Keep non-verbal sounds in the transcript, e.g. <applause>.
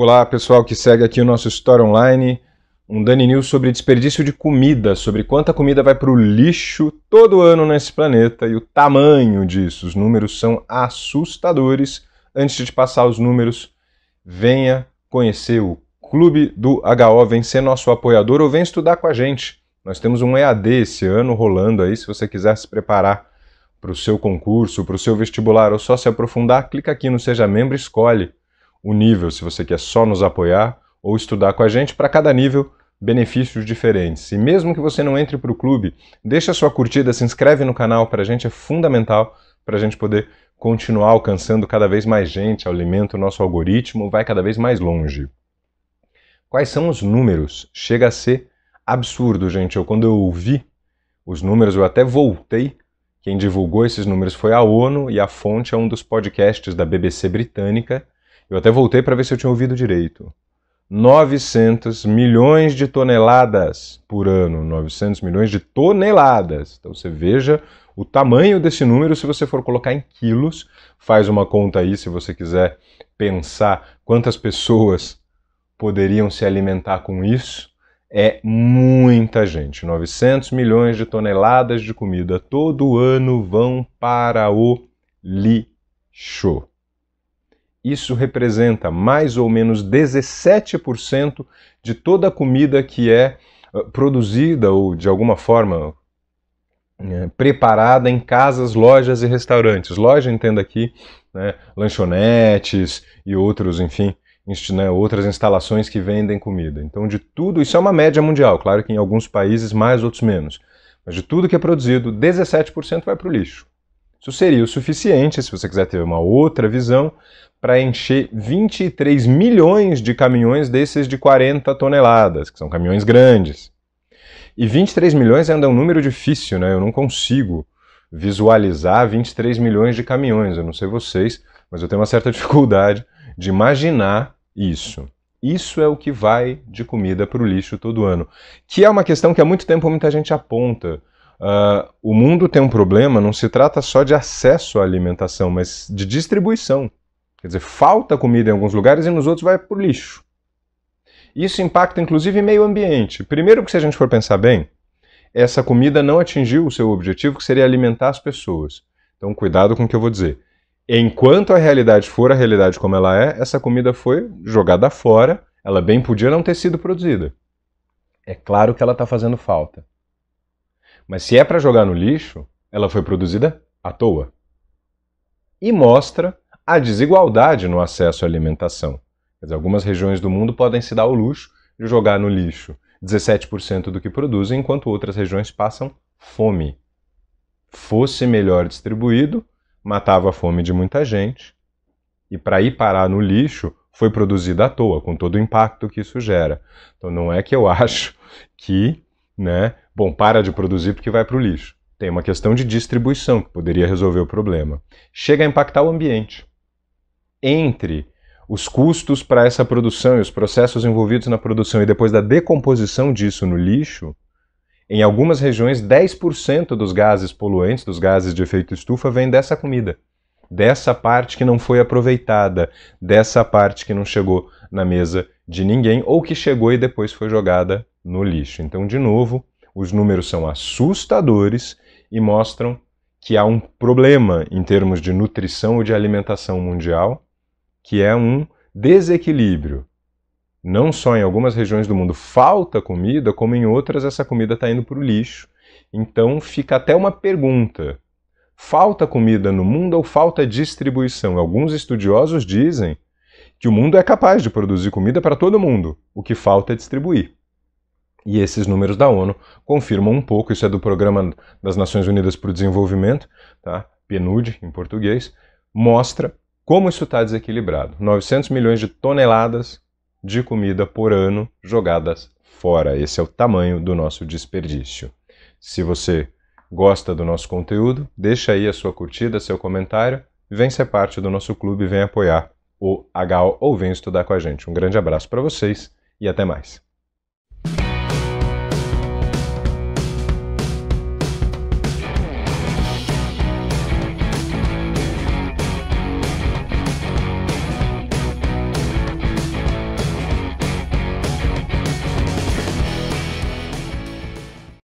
Olá, pessoal que segue aqui o nosso Story Online. Um Dani News sobre desperdício de comida, sobre quanta comida vai para o lixo todo ano nesse planeta e o tamanho disso. Os números são assustadores. Antes de passar os números, venha conhecer o Clube do HO, vem ser nosso apoiador ou vem estudar com a gente. Nós temos um EAD esse ano rolando aí. Se você quiser se preparar para o seu concurso, para o seu vestibular ou só se aprofundar, clica aqui no Seja Membro e escolhe o nível, se você quer só nos apoiar ou estudar com a gente, para cada nível benefícios diferentes. E mesmo que você não entre para o clube, deixa sua curtida, se inscreve no canal, para a gente é fundamental para a gente poder continuar alcançando cada vez mais gente, alimenta o nosso algoritmo, vai cada vez mais longe. Quais são os números? Chega a ser absurdo, gente. Eu quando eu ouvi os números, eu até voltei. Quem divulgou esses números foi a ONU e a fonte é um dos podcasts da BBC britânica eu até voltei para ver se eu tinha ouvido direito. 900 milhões de toneladas por ano. 900 milhões de toneladas. Então você veja o tamanho desse número se você for colocar em quilos. Faz uma conta aí se você quiser pensar quantas pessoas poderiam se alimentar com isso. É muita gente. 900 milhões de toneladas de comida todo ano vão para o lixo. Isso representa mais ou menos 17% de toda a comida que é ah, produzida ou de alguma forma é, preparada em casas, lojas e restaurantes. Loja, entenda aqui, né, lanchonetes e outros, enfim, né, outras instalações que vendem comida. Então, de tudo, isso é uma média mundial, claro que em alguns países mais, outros menos. Mas de tudo que é produzido, 17% vai para o lixo. Isso seria o suficiente, se você quiser ter uma outra visão, para encher 23 milhões de caminhões desses de 40 toneladas, que são caminhões grandes. E 23 milhões ainda é um número difícil, né? Eu não consigo visualizar 23 milhões de caminhões, eu não sei vocês, mas eu tenho uma certa <laughs> dificuldade de imaginar isso. Isso é o que vai de comida para o lixo todo ano. Que é uma questão que há muito tempo muita gente aponta uh, o mundo tem um problema, não se trata só de acesso à alimentação, mas de distribuição. Quer dizer, falta comida em alguns lugares e nos outros vai para o lixo. Isso impacta inclusive meio ambiente. Primeiro, que se a gente for pensar bem, essa comida não atingiu o seu objetivo, que seria alimentar as pessoas. Então, cuidado com o que eu vou dizer. Enquanto a realidade for a realidade como ela é, essa comida foi jogada fora, ela bem podia não ter sido produzida. É claro que ela está fazendo falta. Mas se é para jogar no lixo, ela foi produzida à toa. E mostra a desigualdade no acesso à alimentação. Dizer, algumas regiões do mundo podem se dar o luxo de jogar no lixo 17% do que produzem, enquanto outras regiões passam fome. Fosse melhor distribuído, matava a fome de muita gente, e para ir parar no lixo foi produzida à toa, com todo o impacto que isso gera. Então não é que eu <laughs> acho que né, Bom, para de produzir porque vai para o lixo. Tem uma questão de distribuição que poderia resolver o problema. Chega a impactar o ambiente. Entre os custos para essa produção e os processos envolvidos na produção e depois da decomposição disso no lixo, em algumas regiões 10% dos gases poluentes, dos gases de efeito estufa, vem dessa comida, dessa parte que não foi aproveitada, dessa parte que não chegou na mesa de ninguém ou que chegou e depois foi jogada no lixo. Então, de novo, os números são assustadores e mostram que há um problema em termos de nutrição ou de alimentação mundial, que é um desequilíbrio. Não só em algumas regiões do mundo falta comida, como em outras essa comida está indo para o lixo. Então fica até uma pergunta: falta comida no mundo ou falta distribuição? Alguns estudiosos dizem que o mundo é capaz de produzir comida para todo mundo, o que falta é distribuir. E esses números da ONU confirmam um pouco, isso é do Programa das Nações Unidas para o Desenvolvimento, tá? PNUD em português, mostra como isso está desequilibrado. 900 milhões de toneladas de comida por ano jogadas fora. Esse é o tamanho do nosso desperdício. Se você gosta do nosso conteúdo, deixa aí a sua curtida, seu comentário, vem ser parte do nosso clube, vem apoiar o HO ou vem estudar com a gente. Um grande abraço para vocês e até mais.